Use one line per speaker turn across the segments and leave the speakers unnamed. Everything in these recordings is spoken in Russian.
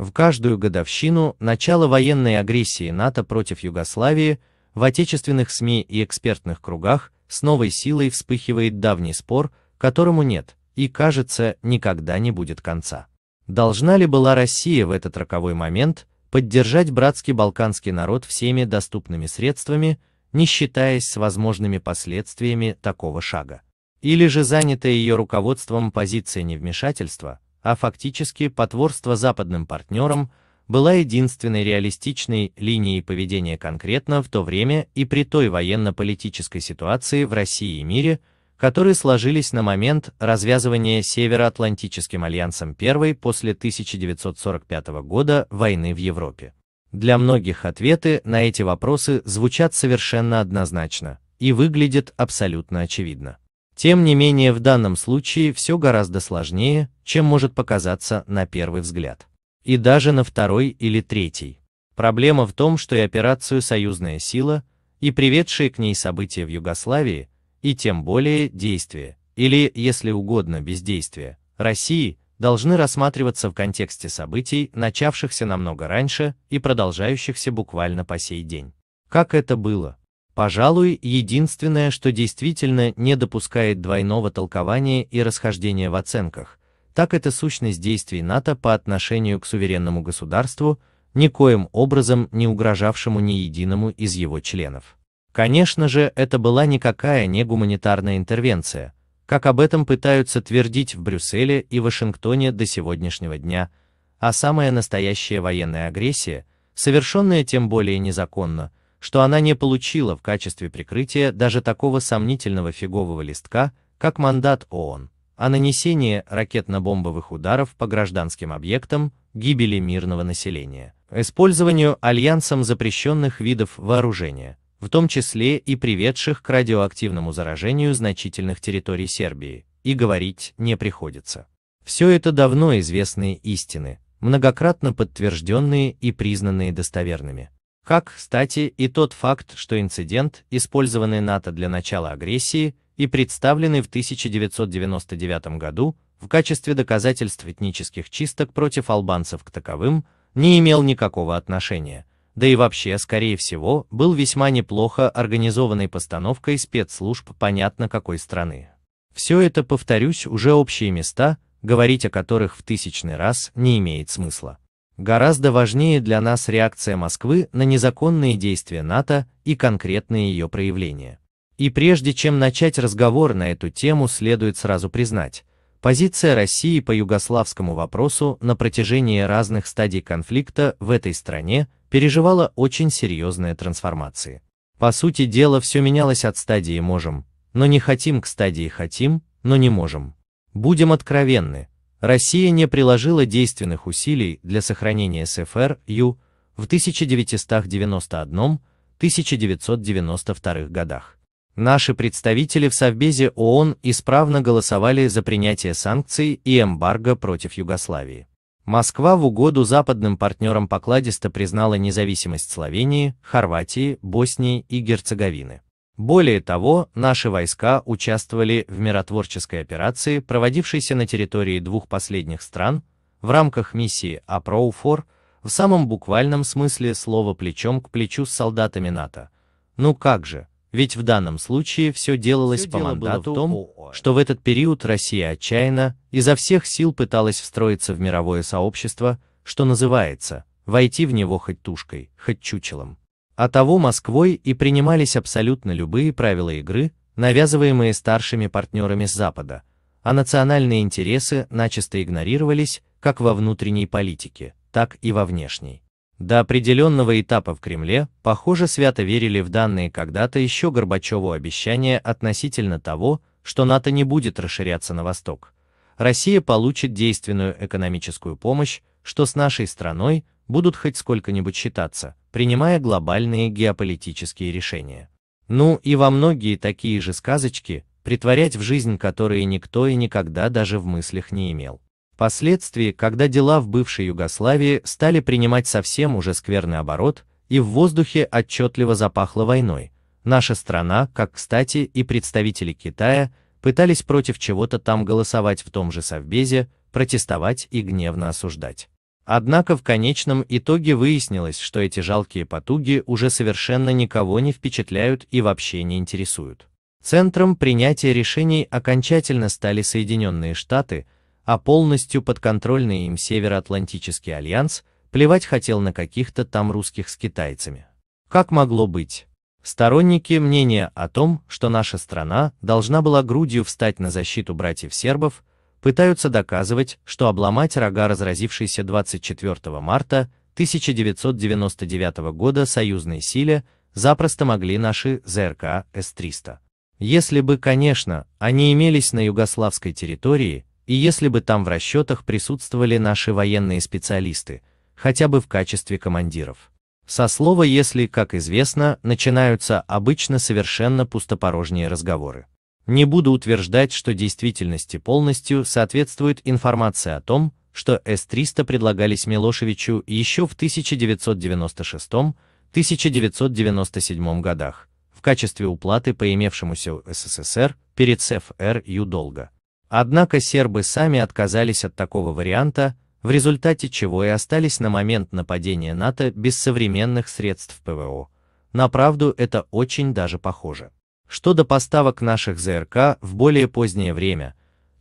В каждую годовщину начала военной агрессии НАТО против Югославии в отечественных СМИ и экспертных кругах с новой силой вспыхивает давний спор, которому нет и, кажется, никогда не будет конца. Должна ли была Россия в этот роковой момент поддержать братский балканский народ всеми доступными средствами, не считаясь с возможными последствиями такого шага? Или же занятая ее руководством позиция невмешательства, а фактически потворство западным партнерам была единственной реалистичной линией поведения конкретно в то время и при той военно-политической ситуации в России и мире, которые сложились на момент развязывания Североатлантическим альянсом первой после 1945 года войны в Европе. Для многих ответы на эти вопросы звучат совершенно однозначно и выглядят абсолютно очевидно. Тем не менее, в данном случае все гораздо сложнее, чем может показаться на первый взгляд. И даже на второй или третий. Проблема в том, что и операцию «Союзная сила», и приведшие к ней события в Югославии, и тем более действия, или, если угодно, бездействия, России, должны рассматриваться в контексте событий, начавшихся намного раньше и продолжающихся буквально по сей день. Как это было? Пожалуй, единственное, что действительно не допускает двойного толкования и расхождения в оценках, так это сущность действий НАТО по отношению к суверенному государству, никоим образом не угрожавшему ни единому из его членов. Конечно же, это была никакая не гуманитарная интервенция, как об этом пытаются твердить в Брюсселе и Вашингтоне до сегодняшнего дня, а самая настоящая военная агрессия, совершенная тем более незаконно, что она не получила в качестве прикрытия даже такого сомнительного фигового листка, как мандат ООН, о а нанесении ракетно-бомбовых ударов по гражданским объектам, гибели мирного населения, использованию альянсом запрещенных видов вооружения, в том числе и приведших к радиоактивному заражению значительных территорий Сербии, и говорить не приходится. Все это давно известные истины, многократно подтвержденные и признанные достоверными. Как, кстати, и тот факт, что инцидент, использованный НАТО для начала агрессии и представленный в 1999 году в качестве доказательств этнических чисток против албанцев к таковым, не имел никакого отношения, да и вообще, скорее всего, был весьма неплохо организованной постановкой спецслужб понятно какой страны. Все это, повторюсь, уже общие места, говорить о которых в тысячный раз не имеет смысла. Гораздо важнее для нас реакция Москвы на незаконные действия НАТО и конкретные ее проявления. И прежде чем начать разговор на эту тему, следует сразу признать, позиция России по югославскому вопросу на протяжении разных стадий конфликта в этой стране переживала очень серьезные трансформации. По сути дела все менялось от стадии «можем», но не хотим к стадии «хотим», но не можем. Будем откровенны, Россия не приложила действенных усилий для сохранения СФРЮ в 1991-1992 годах. Наши представители в Совбезе ООН исправно голосовали за принятие санкций и эмбарго против Югославии. Москва в угоду западным партнерам покладисто признала независимость Словении, Хорватии, Боснии и Герцеговины. Более того, наши войска участвовали в миротворческой операции, проводившейся на территории двух последних стран, в рамках миссии АПРОУФОР, в самом буквальном смысле слова плечом к плечу с солдатами НАТО. Ну как же, ведь в данном случае все делалось все по мандату в том, что в этот период Россия отчаянно, изо всех сил пыталась встроиться в мировое сообщество, что называется, войти в него хоть тушкой, хоть чучелом а того Москвой и принимались абсолютно любые правила игры, навязываемые старшими партнерами с Запада, а национальные интересы начисто игнорировались как во внутренней политике, так и во внешней. До определенного этапа в Кремле, похоже, свято верили в данные когда-то еще Горбачеву обещания относительно того, что НАТО не будет расширяться на восток. Россия получит действенную экономическую помощь, что с нашей страной будут хоть сколько-нибудь считаться, принимая глобальные геополитические решения. Ну и во многие такие же сказочки, притворять в жизнь которые никто и никогда даже в мыслях не имел. Впоследствии, когда дела в бывшей Югославии стали принимать совсем уже скверный оборот, и в воздухе отчетливо запахло войной, наша страна, как кстати и представители Китая, пытались против чего-то там голосовать в том же Совбезе, протестовать и гневно осуждать. Однако в конечном итоге выяснилось, что эти жалкие потуги уже совершенно никого не впечатляют и вообще не интересуют. Центром принятия решений окончательно стали Соединенные Штаты, а полностью подконтрольный им Североатлантический альянс плевать хотел на каких-то там русских с китайцами. Как могло быть? Сторонники мнения о том, что наша страна должна была грудью встать на защиту братьев сербов, пытаются доказывать, что обломать рога разразившейся 24 марта 1999 года союзной силе запросто могли наши ЗРК С-300. Если бы, конечно, они имелись на югославской территории, и если бы там в расчетах присутствовали наши военные специалисты, хотя бы в качестве командиров. Со слова «если», как известно, начинаются обычно совершенно пустопорожние разговоры. Не буду утверждать, что действительности полностью соответствует информация о том, что С-300 предлагались Милошевичу еще в 1996-1997 годах в качестве уплаты по имевшемуся СССР перед СФРЮ долга. Однако сербы сами отказались от такого варианта, в результате чего и остались на момент нападения НАТО без современных средств ПВО. На правду это очень даже похоже. Что до поставок наших ЗРК в более позднее время,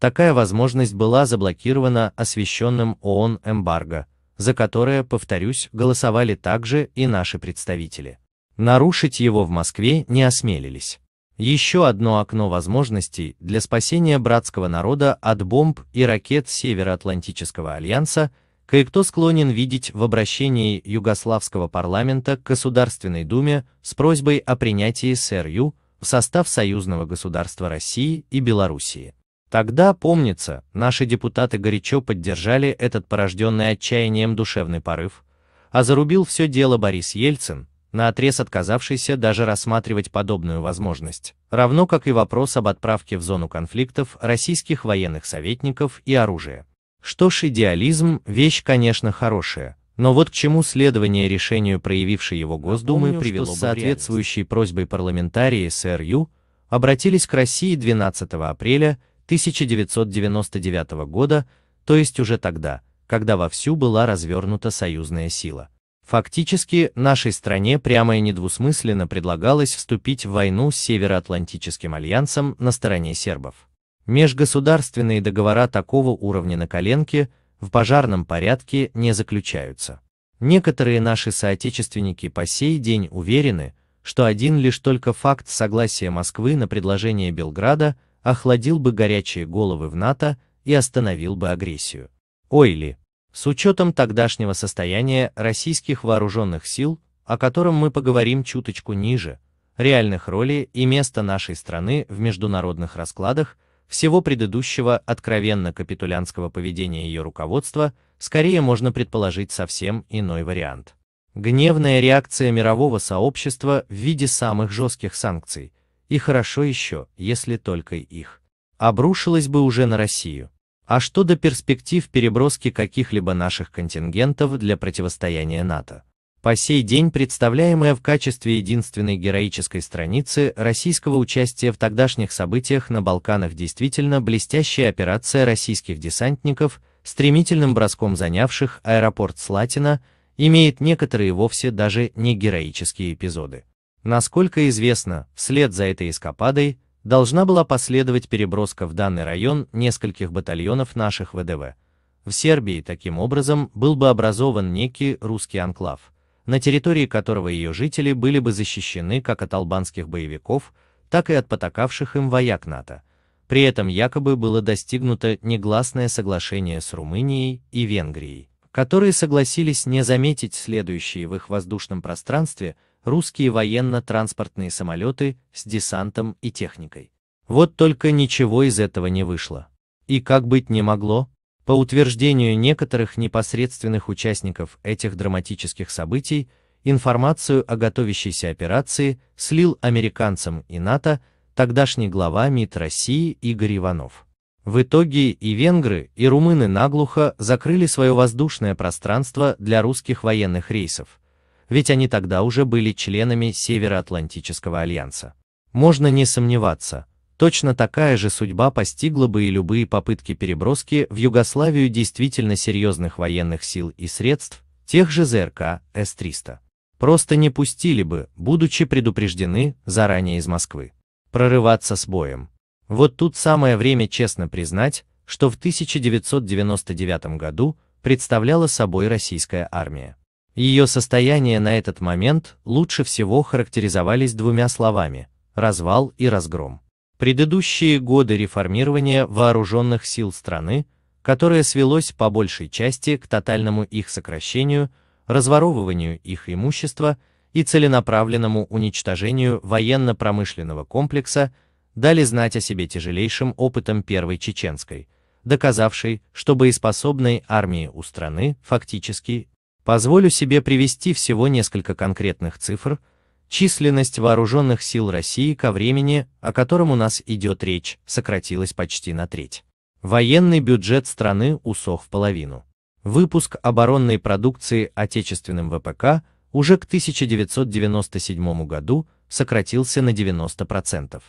такая возможность была заблокирована освещенным ООН эмбарго, за которое, повторюсь, голосовали также и наши представители. Нарушить его в Москве не осмелились. Еще одно окно возможностей для спасения братского народа от бомб и ракет Североатлантического альянса кое-кто склонен видеть в обращении югославского парламента к Государственной Думе с просьбой о принятии СРЮ в состав союзного государства России и Белоруссии. Тогда, помнится, наши депутаты горячо поддержали этот порожденный отчаянием душевный порыв, а зарубил все дело Борис Ельцин, наотрез отказавшийся даже рассматривать подобную возможность, равно как и вопрос об отправке в зону конфликтов российских военных советников и оружия. Что ж, идеализм – вещь, конечно, хорошая, но вот к чему следование решению проявившей его Госдумы Напомню, привело что с соответствующей просьбой парламентарии СРЮ обратились к России 12 апреля 1999 года, то есть уже тогда, когда вовсю была развернута союзная сила. Фактически, нашей стране прямо и недвусмысленно предлагалось вступить в войну с Североатлантическим альянсом на стороне сербов. Межгосударственные договора такого уровня на коленке – в пожарном порядке не заключаются. Некоторые наши соотечественники по сей день уверены, что один лишь только факт согласия Москвы на предложение Белграда охладил бы горячие головы в НАТО и остановил бы агрессию. Ойли. С учетом тогдашнего состояния российских вооруженных сил, о котором мы поговорим чуточку ниже, реальных ролей и места нашей страны в международных раскладах – всего предыдущего откровенно капитулянского поведения ее руководства, скорее можно предположить совсем иной вариант. Гневная реакция мирового сообщества в виде самых жестких санкций, и хорошо еще, если только их, обрушилась бы уже на Россию. А что до перспектив переброски каких-либо наших контингентов для противостояния НАТО? По сей день представляемая в качестве единственной героической страницы российского участия в тогдашних событиях на Балканах действительно блестящая операция российских десантников, стремительным броском занявших аэропорт Слатина, имеет некоторые вовсе даже не героические эпизоды. Насколько известно, вслед за этой эскападой должна была последовать переброска в данный район нескольких батальонов наших ВДВ. В Сербии таким образом был бы образован некий русский анклав – на территории которого ее жители были бы защищены как от албанских боевиков, так и от потакавших им вояк НАТО. При этом якобы было достигнуто негласное соглашение с Румынией и Венгрией, которые согласились не заметить следующие в их воздушном пространстве русские военно-транспортные самолеты с десантом и техникой. Вот только ничего из этого не вышло. И как быть не могло, по утверждению некоторых непосредственных участников этих драматических событий, информацию о готовящейся операции слил американцам и НАТО тогдашний глава МИД России Игорь Иванов. В итоге и венгры, и румыны наглухо закрыли свое воздушное пространство для русских военных рейсов, ведь они тогда уже были членами Североатлантического альянса. Можно не сомневаться, Точно такая же судьба постигла бы и любые попытки переброски в Югославию действительно серьезных военных сил и средств, тех же ЗРК С-300. Просто не пустили бы, будучи предупреждены заранее из Москвы. Прорываться с боем. Вот тут самое время честно признать, что в 1999 году представляла собой российская армия. Ее состояние на этот момент лучше всего характеризовались двумя словами – развал и разгром. Предыдущие годы реформирования вооруженных сил страны, которое свелось по большей части к тотальному их сокращению, разворовыванию их имущества и целенаправленному уничтожению военно-промышленного комплекса, дали знать о себе тяжелейшим опытом Первой Чеченской, доказавшей, что боеспособной армии у страны фактически, позволю себе привести всего несколько конкретных цифр, Численность вооруженных сил России ко времени, о котором у нас идет речь, сократилась почти на треть. Военный бюджет страны усох в половину. Выпуск оборонной продукции отечественным ВПК уже к 1997 году сократился на 90%.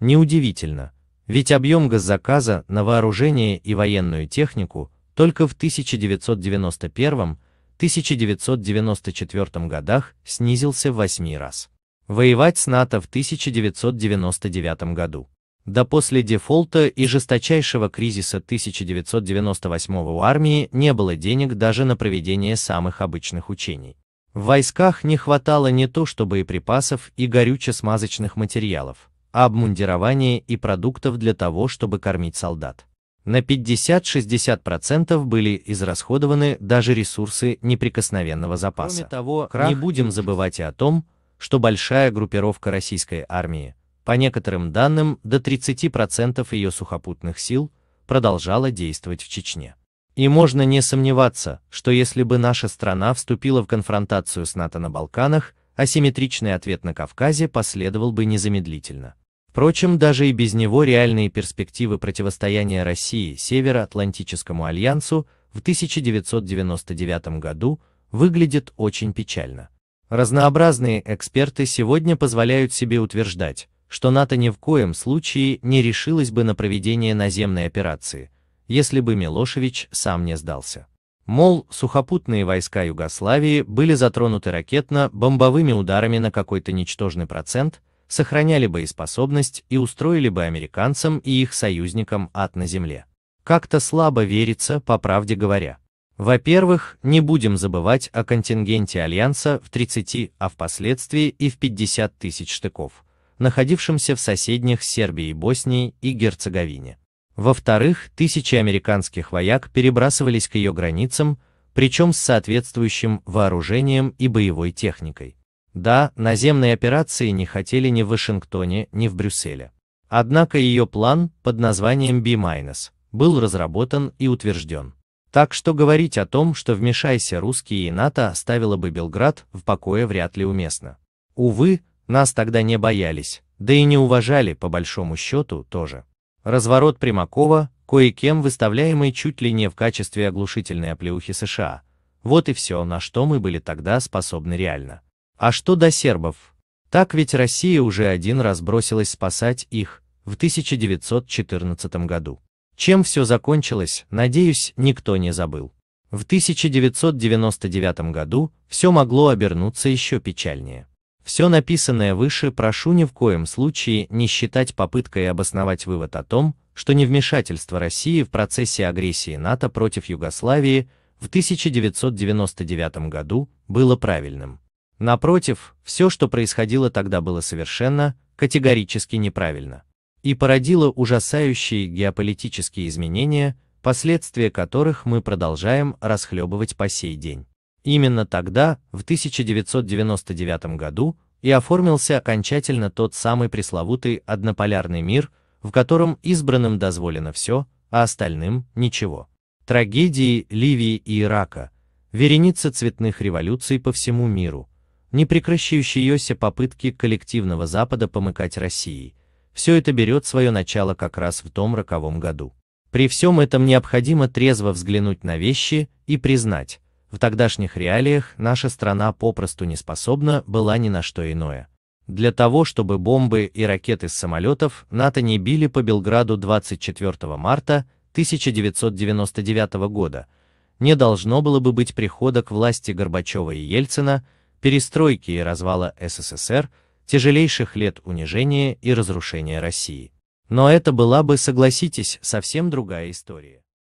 Неудивительно, ведь объем госзаказа на вооружение и военную технику только в 1991 1994 годах снизился в 8 раз. Воевать с НАТО в 1999 году. Да после дефолта и жесточайшего кризиса 1998 у армии не было денег даже на проведение самых обычных учений. В войсках не хватало не то что боеприпасов и горюче-смазочных материалов, а обмундирования и продуктов для того, чтобы кормить солдат. На 50-60% были израсходованы даже ресурсы неприкосновенного запаса. Кроме того, Крах... не будем забывать и о том, что большая группировка российской армии, по некоторым данным до 30% ее сухопутных сил, продолжала действовать в Чечне. И можно не сомневаться, что если бы наша страна вступила в конфронтацию с НАТО на Балканах, асимметричный ответ на Кавказе последовал бы незамедлительно. Впрочем, даже и без него реальные перспективы противостояния России Североатлантическому альянсу в 1999 году выглядят очень печально. Разнообразные эксперты сегодня позволяют себе утверждать, что НАТО ни в коем случае не решилось бы на проведение наземной операции, если бы Милошевич сам не сдался. Мол, сухопутные войска Югославии были затронуты ракетно-бомбовыми ударами на какой-то ничтожный процент, сохраняли боеспособность и устроили бы американцам и их союзникам ад на земле. Как-то слабо верится, по правде говоря. Во-первых, не будем забывать о контингенте Альянса в 30, а впоследствии и в 50 тысяч штыков, находившемся в соседних Сербии, Боснии и Герцеговине. Во-вторых, тысячи американских вояк перебрасывались к ее границам, причем с соответствующим вооружением и боевой техникой. Да, наземные операции не хотели ни в Вашингтоне, ни в Брюсселе. Однако ее план под названием B- был разработан и утвержден. Так что говорить о том, что вмешайся русские и НАТО оставило бы Белград в покое вряд ли уместно. Увы, нас тогда не боялись, да и не уважали по большому счету тоже. Разворот Примакова, кое-кем выставляемый чуть ли не в качестве оглушительной оплеухи США, вот и все, на что мы были тогда способны реально. А что до сербов? Так ведь Россия уже один раз бросилась спасать их, в 1914 году. Чем все закончилось, надеюсь, никто не забыл. В 1999 году все могло обернуться еще печальнее. Все написанное выше прошу ни в коем случае не считать попыткой обосновать вывод о том, что невмешательство России в процессе агрессии НАТО против Югославии в 1999 году было правильным. Напротив, все, что происходило тогда было совершенно, категорически неправильно. И породило ужасающие геополитические изменения, последствия которых мы продолжаем расхлебывать по сей день. Именно тогда, в 1999 году, и оформился окончательно тот самый пресловутый однополярный мир, в котором избранным дозволено все, а остальным – ничего. Трагедии Ливии и Ирака, вереница цветных революций по всему миру – не прекращающиеся попытки коллективного Запада помыкать России. все это берет свое начало как раз в том роковом году. При всем этом необходимо трезво взглянуть на вещи и признать, в тогдашних реалиях наша страна попросту не способна была ни на что иное. Для того, чтобы бомбы и ракеты с самолетов НАТО не били по Белграду 24 марта 1999 года, не должно было бы быть прихода к власти Горбачева и Ельцина, перестройки и развала СССР, тяжелейших лет унижения и разрушения России. Но это была бы, согласитесь, совсем другая история.